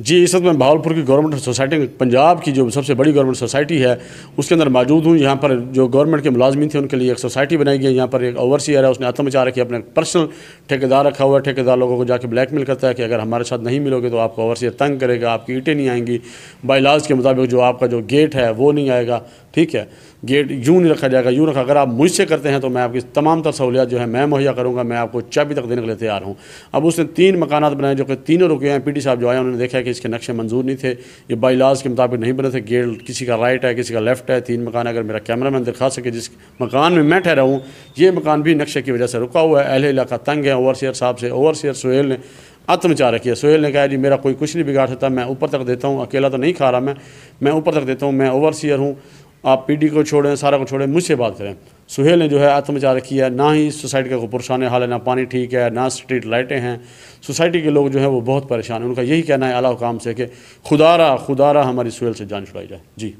जी इस वक्त मैं भावलपुर की गवर्नमेंट सोसाइटी पंजाब की जो सबसे बड़ी गवर्नमेंट सोसाइटी है उसके अंदर मौजूद हूँ यहाँ पर जो गवर्नमेंट के मुलाजमी थे उनके लिए एक सोसाइटी बनाई गई है यहाँ पर एक ओवरसीयर है उसने आत्म मचा रखी अपने पर्सनल ठेकेदार रखा हुआ है ठेकेदार लोगों को ब्लैक ब्लैकमेल करता है कि अगर हमारे साथ नहीं मिलोगे तो आपको ओवरसीयर तंग करेगा आपकी ईटें नहीं आएंगी बाईलाज के मुताबिक जो आपका जो गेट है वो नहीं आएगा ठीक है गेट यूँ नहीं रखा जाएगा यूँ रखा अगर आप मुझसे करते हैं तो मैं आपकी तमाम तर सहूलियात जो है मैं मुहैया करूँगा मैं आपको चाबी तक देने के लिए तैयार हूँ अब उसने तीन मकाना बनाए जो कि तीनों रुके हैं पी साहब जो आए उन्होंने देखा कि इसके नक्शे मंजूर नहीं थे ये बाई लाज के मुताबिक नहीं बने थे गेट किसी का राइट है किसी का लेफ्ट है तीन मकान अगर मेरा कैमरा मैन दिखा सके जिस मकान में मैं ठहरा हूँ ये मकान भी नक्शे की वजह से रुका हुआ है अहले इलाका तंग है ओवर साहब से ओवर सुहेल ने आत्मचा रखी है ने कहा जी मेरा कोई कुछ नहीं बिगाड़ सकता मैं ऊपर तक देता हूँ अकेला तो नहीं खा रहा मैं मैं ऊपर तक देता हूँ मैं ओवर सीयर हूँ आप पीडी को छोड़ें सारा को छोड़ें मुझसे बात करें सुहेल ने जो है आत्मचार किया ना ही सोसाइटी का कोई परेशान हाल है ना पानी ठीक है ना स्ट्रीट लाइटें हैं सोसाइटी के लोग जो हैं वो बहुत परेशान हैं उनका यही कहना है अला हुकाम से कि खुदारा खुदारा हमारी सुहेल से जान छुड़ाई जाए जी